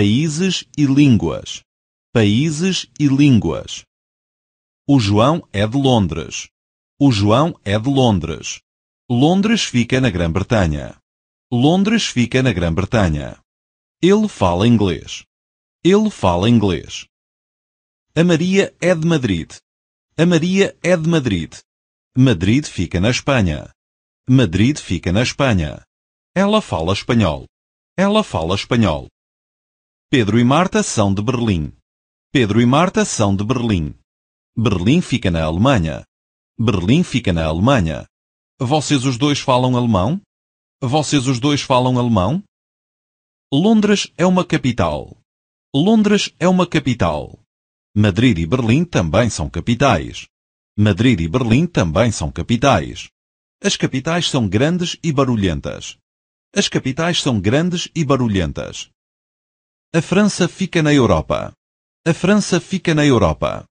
Países e línguas. Países e línguas. O João é de Londres. O João é de Londres. Londres fica na Grã-Bretanha. Londres fica na Grã-Bretanha. Ele fala inglês. Ele fala inglês. A Maria é de Madrid. A Maria é de Madrid. Madrid fica na Espanha. Madrid fica na Espanha. Ela fala espanhol. Ela fala espanhol. Pedro e Marta são de Berlim. Pedro e Marta são de Berlim. Berlim fica na Alemanha. Berlim fica na Alemanha. Vocês os dois falam alemão? Vocês os dois falam alemão? Londres é uma capital. Londres é uma capital. Madrid e Berlim também são capitais. Madrid e Berlim também são capitais. As capitais são grandes e barulhentas. As capitais são grandes e barulhentas. A França fica na Europa. A França fica na Europa.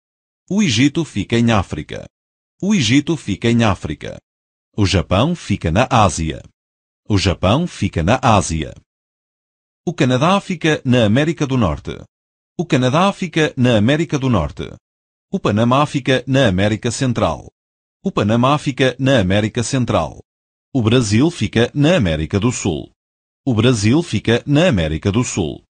O Egito fica em África. O Egito fica em África. O Japão fica na Ásia. O Japão fica na Ásia. O Canadá fica na América do Norte. O Canadá fica na América do Norte. O Panamá fica na América Central. O Panamá fica na América Central. O Brasil fica na América do Sul. O Brasil fica na América do Sul.